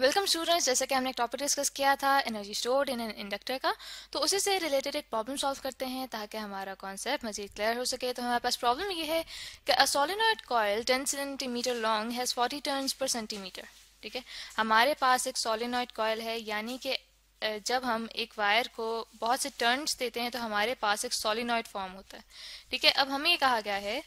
welcome students जैसे कि हमने एक टॉपिक डिस्कस किया था energy stored in an inductor का तो उसी से रिलेटेड एक प्रॉब्लम सॉल्व करते हैं ताकि हमारा कॉन्सेप्ट मजीद क्लियर हो सके तो हमारे पास प्रॉब्लम ये है कि a solenoid coil 10 centimetre long has 40 turns per centimetre ठीक है हमारे पास एक सोलिनॉइड कॉयल है यानी कि जब हम एक वायर को बहुत से टर्नस देते हैं तो हमारे पास एक सोलिनॉइड फॉर्म होता है ठीक है अब हमें ये कहा गया है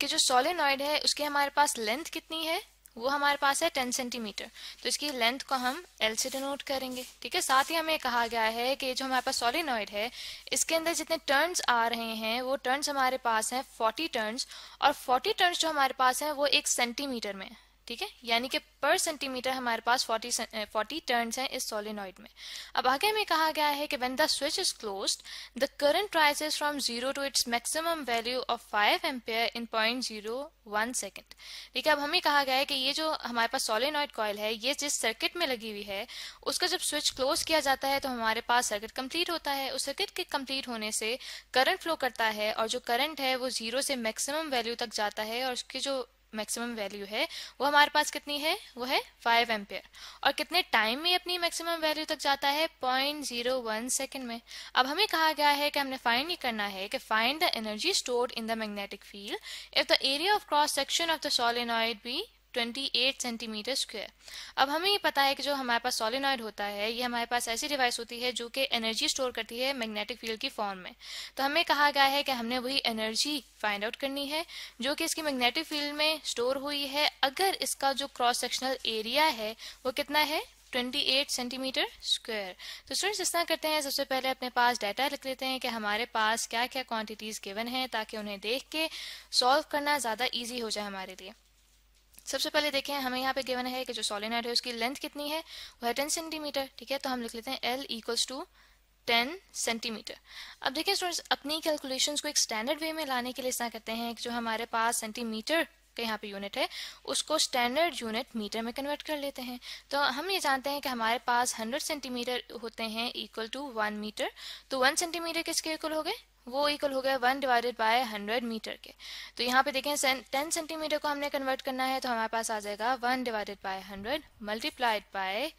कि जो सोलिनॉइड है उसके हमारे पास लेंथ कितनी है वो हमारे पास है टेन सेंटीमीटर तो इसकी लेंथ को हम एल से डिनोट करेंगे ठीक है साथ ही हमें कहा गया है कि जो हमारे पास सोलिनॉइड है इसके अंदर जितने टर्न्स आ रहे हैं वो टर्न्स हमारे पास हैं 40 टर्न्स और 40 टर्न्स जो हमारे पास हैं वो एक सेंटीमीटर में ठीक है यानी कि पर सेंटीमीटर हमारे पास 40 40 टर्न्स हैं इस सोलिनॉइड में अब आगे में कहा गया है कि when the switch is close the current rise from zero to its maximum value of five ampere in point zero one second ठीक है अब हमें कहा गया है कि ये जो हमारे पास सोलिनॉइड कॉयल है ये जिस सर्किट में लगी हुई है उसका जब स्विच क्लोज किया जाता है तो हमारे पास सर्किट कंप्लीट होता है उस सर्किट के कंप्लीट होने से करंट फ्लो करता है और जो करंट है वो जीरो से मैक्सिमम वैल्यू तक जाता है और उसकी जो मैक्सिमम वैल्यू है वो हमारे पास कितनी है वो है फाइव एम्पेयर और कितने टाइम में अपनी मैक्सिमम वैल्यू तक जाता है पॉइंट जीरो वन सेकेंड में अब हमें कहा गया है कि हमने फाइंड ये करना है कि find the energy stored in the magnetic field if the area of cross section of the solenoid be 28 centimetre square अब हमें ये पता है कि जो हमारे पास सोलिनॉइड होता है ये हमारे पास ऐसी डिवाइस होती है जो कि एनर्जी स्टोर करती है मैग्नेटिक फील्ड की फॉर्म में तो हमें कहा गया है कि हमने वही एनर्जी फाइंड आउट करनी है जो कि इसकी मैग्नेटिक फील्ड में स्टोर हुई है अगर इसका जो क्रॉस सेक्शनल एरिया है वो कितना है 28 सेंटीमीटर स्क्वायर तो स्टूडेंट्स इस तरह करते हैं सबसे पहले अपने पास डाटा लिख लेते हैं कि हमारे पास क्या क्या क्वांटिटीज गिवन हैं ताकि उन्हें देख के सॉल्व करना ज़्यादा इजी हो जाए हमारे लिए सबसे पहले देखें हमें यहाँ पे गिवन है कि जो सोलिनाइड है उसकी लेंथ कितनी है वो है टेन सेंटीमीटर ठीक है तो हम लिख लेते हैं L equals to ten centimetre अब देखें स्टूडेंट्स अपनी कैलकुलेशन को एक स्टैंडर्ड वे में लाने के लिए ऐसा करते हैं कि जो हमारे पास सेंटीमीटर के यहाँ पे यूनिट है उसको स्टैंडर्ड यूनिट मीटर में कन्वर्ट कर लेते हैं तो हम ये जानते हैं कि हमारे पास 100 सेंटीमीटर होते हैं इक्वल टू 1 मीटर तो 1 सेंटीमीटर किसके इक्वल हो गए वो इक्वल हो गया one divided by hundred metre के तो यहाँ पे देखें टेन सेंटीमीटर को हमने कन्वर्ट करना है तो हमारे पास आ जाएगा one divided by hundred multiplied by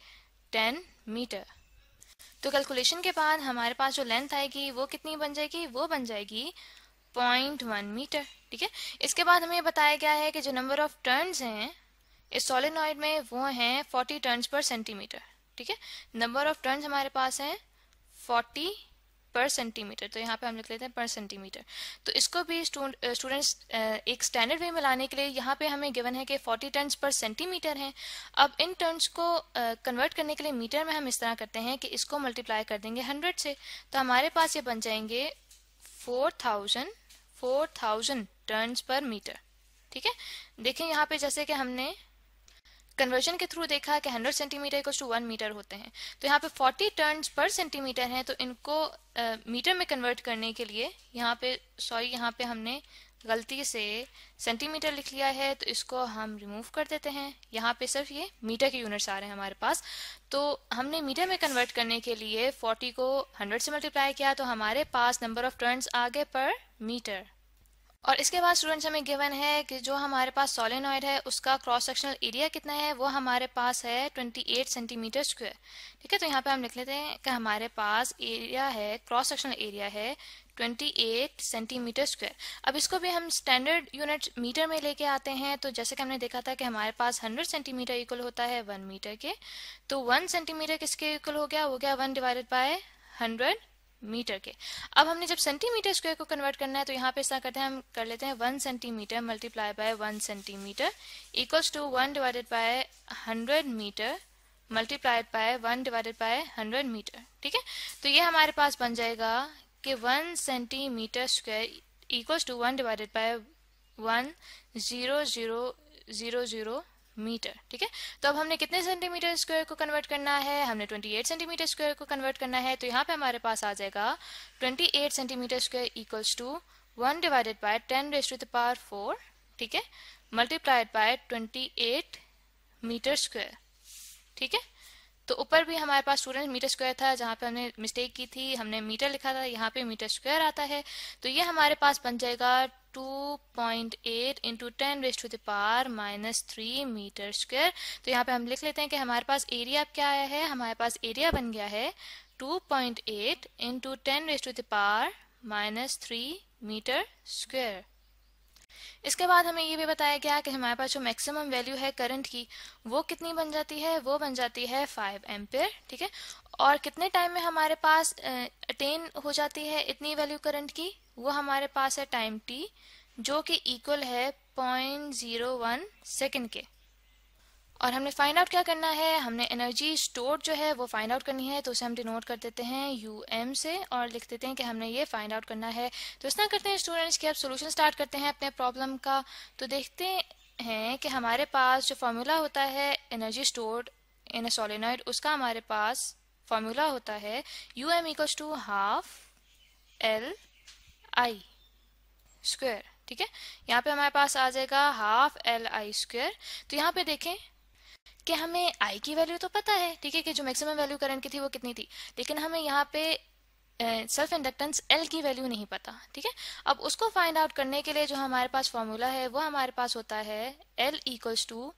ten metre तो कैलकुलेशन के बाद हमारे पास जो लेंथ आएगी वो कितनी बन जाएगी वो बन जाएगी पॉइंट वन मीटर ठीक है इसके बाद हमें बताया गया है कि जो नंबर ऑफ टर्नस हैं इस सोलिनॉइड में वो हैं फोर्टी टर्नस पर सेंटीमीटर ठीक है नंबर ऑफ टर्नस हमारे पास हैं फोर्टी पर सेंटीमीटर तो यहाँ पे हम लिख लेते हैं पर सेंटीमीटर तो इसको भी स्टूडेंट्स एक स्टैंडर्ड वे में लाने के लिए यहाँ पे हमें गिवन है कि 40 टर्न्स पर सेंटीमीटर हैं अब इन टर्न्स को कन्वर्ट करने के लिए मीटर में हम इस तरह करते हैं कि इसको मल्टीप्लाई कर देंगे हंड्रेड से तो हमारे पास ये बन जाएंगे four thousand four thousand turns per metre ठीक है देखें यहाँ पे जैसे कि हमने कन्वर्जन के थ्रू देखा कि 100 centimetre equal to one metre होते हैं तो यहाँ पे 40 टर्न्स पर सेंटीमीटर हैं तो इनको मीटर uh, में कन्वर्ट करने के लिए यहाँ पे सॉरी यहाँ पे हमने गलती से सेंटीमीटर लिख लिया है तो इसको हम रिमूव कर देते हैं यहाँ पे सिर्फ ये मीटर के यूनिट्स आ रहे हैं हमारे पास तो हमने मीटर में कन्वर्ट करने के लिए 40 को 100 से मल्टीप्लाई किया तो हमारे पास नंबर ऑफ टर्न्स आ गए पर मीटर और इसके बाद स्टूडेंट्स हमें गिवन है कि जो हमारे पास सोलिनॉइड है उसका क्रॉस सेक्शनल एरिया कितना है वो हमारे पास है 28 सेंटीमीटर स्क्वायर ठीक है तो यहाँ पे हम लिख लेते हैं कि हमारे पास एरिया है क्रॉस सेक्शनल एरिया है 28 सेंटीमीटर स्क्वायर अब इसको भी हम स्टैंडर्ड यूनिट मीटर में लेके आते हैं तो जैसे कि हमने देखा था कि हमारे पास 100 सेंटीमीटर इक्वल होता है 1 मीटर के तो 1 सेंटीमीटर किसके इक्वल हो गया हो गया 1 डिवाइडेड बाय 100 मीटर के अब हमने जब सेंटीमीटर स्क्वायर को कन्वर्ट करना है तो यहाँ पे ऐसा करते हैं हम कर लेते हैं one centimetre multiply by one centimetre equals to one divided by hundred metre multiplied by one divided by hundred metre ठीक है तो ये हमारे पास बन जाएगा कि one centimetre square equals to one divided by one zero zero zero zero metre ठीक है तो अब हमने कितने सेंटीमीटर स्क्वायर को कन्वर्ट करना है हमने 28 सेंटीमीटर स्क्वायर को कन्वर्ट करना है तो यहाँ पे हमारे पास आ जाएगा 28 centimetre square equals to one divided by ten raise to the power four ठीक है मल्टीप्लाइड बाय 28 मीटर स्क्वायर ठीक है तो ऊपर भी हमारे पास स्टूडेंट मीटर स्क्वायर था जहाँ पे हमने मिस्टेक की थी हमने मीटर लिखा था यहाँ पे मीटर स्क्वायर आता है तो ये हमारे पास बन जाएगा 2.8 point eight into ten waste to the power minus three metre square तो यहाँ पे हम लिख लेते हैं कि हमारे पास एरिया क्या आया है हमारे पास एरिया बन गया है 2.8 point eight into ten waste to the power minus three metre square इसके बाद हमें ये भी बताया गया कि हमारे पास जो मैक्सिमम वैल्यू है करंट की वो कितनी बन जाती है वो बन जाती है फाइव एम्पेयर ठीक है और कितने टाइम में हमारे पास अटेन हो जाती है इतनी वैल्यू करंट की वो हमारे पास है टाइम टी जो कि इक्वल है पॉइंट जीरो वन सेकेंड के और हमने फाइंड आउट क्या करना है हमने एनर्जी स्टोर जो है वो फाइंड आउट करनी है तो उसे हम डिनोट कर देते हैं यू um एम से और लिख देते हैं कि हमने ये फाइंड आउट करना है तो इस तरह करते हैं स्टूडेंट्स की आप सोल्यूशन स्टार्ट करते हैं अपने प्रॉब्लम का तो देखते हैं कि हमारे पास जो फॉर्मूला होता है एनर्जी स्टोर्ड इन सोलिनॉइड उसका हमारे पास फॉर्मूला होता है U M equal to half L I square ठीक है यहाँ पे हमारे पास आ जाएगा हाफ एल आई स्क्वेयर तो यहाँ पे देखें कि हमें आई की वैल्यू तो पता है ठीक है कि जो मैक्सिमम वैल्यू करंट की थी वो कितनी थी लेकिन हमें यहाँ पे सेल्फ इंडक्टेंस एल की वैल्यू नहीं पता ठीक है अब उसको फाइंड आउट करने के लिए जो हमारे पास फॉर्मूला है वो हमारे पास होता है L equals to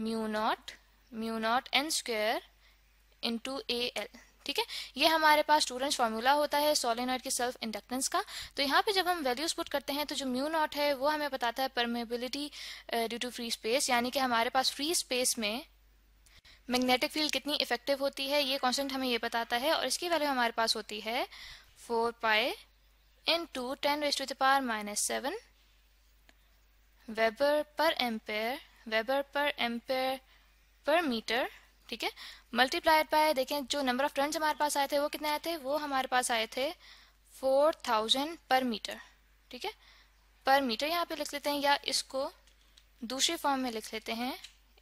mu naught mu naught N square into A L ठीक है ये हमारे पास स्टूडेंट्स फॉर्मूला होता है सोलिनॉइड की सेल्फ इंडक्टेंस का तो यहाँ पे जब हम वैल्यूज पुट करते हैं तो जो म्यू नॉट है वो हमें बताता है permeability due to free space यानी कि हमारे पास फ्री स्पेस में मैग्नेटिक फील्ड कितनी इफेक्टिव होती है ये कांस्टेंट हमें ये बताता है और इसकी वैल्यू हमारे पास होती है four pi into ten raise to the minus seven weber per ampere weber per ampere per metre ठीक है मल्टीप्लाइड बाय देखें जो नंबर ऑफ टर्न्स हमारे पास आए थे वो कितने आए थे वो हमारे पास आए थे फोर थाउजेंड पर मीटर ठीक है पर मीटर यहाँ पे लिख लेते हैं या इसको दूसरे फॉर्म में लिख लेते हैं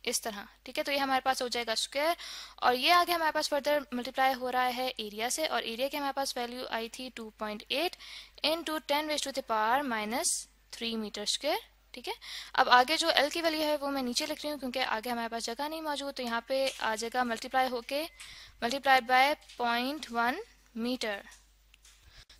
इस तरह ठीक है तो ये हमारे पास हो जाएगा स्क्वायर और ये आगे हमारे पास फर्दर मल्टीप्लाई हो रहा है एरिया से और एरिया की हमारे पास वैल्यू आई थी 2.8 point eight into ten waste to the power power minus three metre square ठीक है अब आगे जो एल की वैल्यू है वो मैं नीचे लिख रही हूँ क्योंकि आगे हमारे पास जगह नहीं मौजूद तो यहाँ पे आ जाएगा मल्टीप्लाई होके multiply by point one metre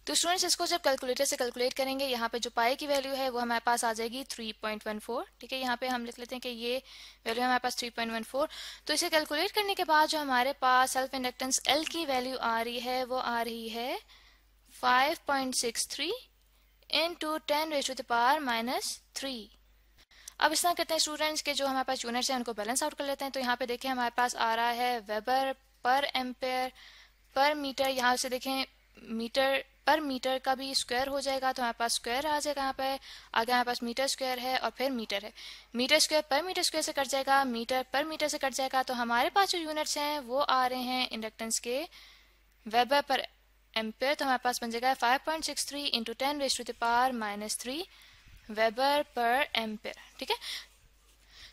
तो स्टूडेंट्स इसको जब कैलकुलेटर से कैलकुलेट करेंगे यहाँ पे जो पाई की वैल्यू है वो हमारे पास आ जाएगी 3.14 ठीक है यहाँ पे हम लिख लेते हैं कि ये वैल्यू हमारे पास 3.14 तो इसे कैलकुलेट करने के बाद जो हमारे पास सेल्फ इंडक्टेंस एल की वैल्यू आ रही है वो आ रही है 5.63 point six three into ten raise to the minus three अब इस तरह कहते हैं स्टूडेंट्स के जो हमारे पास यूनिट्स हैं उनको बैलेंस आउट कर लेते हैं तो यहाँ पे देखें हमारे पास आ रहा है weber per ampere per metre यहाँ से देखें मीटर पर मीटर का भी स्क्वायर हो जाएगा तो हमारे पास स्क्वायर आ जाएगा यहाँ पे आगे हमारे पास मीटर स्क्वायर है और फिर मीटर है meter square per meter square से कट जाएगा मीटर पर मीटर से कट जाएगा तो हमारे पास जो यूनिट्स हैं वो आ रहे हैं इंडक्टेंस के वेबर पर एम्पेयर तो हमारे पास बन जाएगा five point six three into ten waste to minus three weber per ampere ठीक है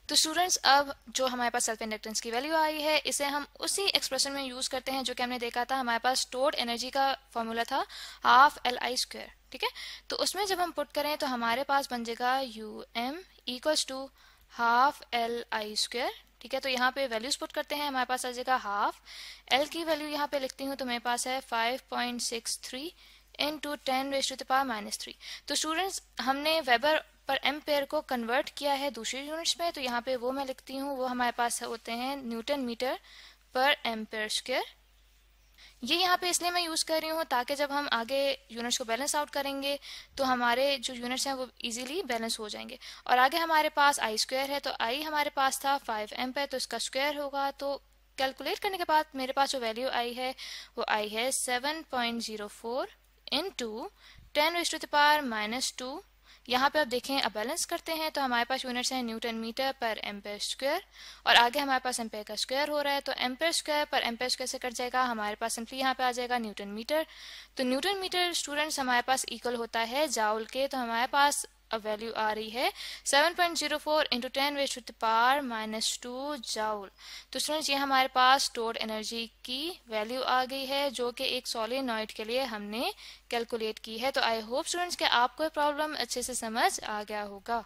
तो स्टूडेंट्स अब जो हमारे पास सेल्फ इंडक्टेंस की वैल्यू आई है इसे हम उसी एक्सप्रेशन में यूज करते हैं जो कि हमने देखा था हमारे पास स्टोर्ड एनर्जी का फॉर्मूला था हाफ एल आई स्क्वेयर ठीक है तो उसमें जब हम पुट करें तो हमारे पास बन जाएगा U M equals to half L I square ठीक है तो यहाँ पे वैल्यूज पुट करते हैं हमारे पास आ जाएगा हाफ एल की वैल्यू यहाँ पे लिखती हूँ तो मेरे पास है five point six three into ten raised to the power minus three तो स्टूडेंट्स हमने वेबर पर एम पेयर को कन्वर्ट किया है दूसरे यूनिट्स में तो यहाँ पे वो मैं लिखती हूँ वो हमारे पास होते हैं newton meter per ampere square ये यहाँ पे इसलिए मैं यूज़ कर रही हूँ ताकि जब हम आगे यूनिट्स को बैलेंस आउट करेंगे तो हमारे जो यूनिट्स हैं वो इजीली बैलेंस हो जाएंगे और आगे हमारे पास आई स्क्वायर है तो आई हमारे पास था फाइव एम पे तो इसका स्क्वायर होगा तो कैलकुलेट करने के बाद मेरे पास जो वैल्यू आई है वो आई है seven point zero four into ten to the power minus two यहाँ पे आप देखें अब बैलेंस करते हैं तो हमारे पास यूनिट्स हैं newton meter per ampere square और आगे हमारे पास एम्पेयर का स्क्वायर हो रहा है तो ampere square per ampere square से कट जाएगा हमारे पास सिंपली यहाँ पे आ जाएगा न्यूटन मीटर तो न्यूटन मीटर स्टूडेंट्स हमारे पास इक्वल होता है जाउल के तो हमारे पास वैल्यू आ रही है 7.04 point zero four into ten waste to the power minus two joule तो स्टूडेंट्स ये हमारे पास स्टोर्ड एनर्जी की वैल्यू आ गई है जो कि एक नॉइट के लिए हमने कैलकुलेट की है तो आई होप स्टूडेंट्स के आपको प्रॉब्लम अच्छे से समझ आ गया होगा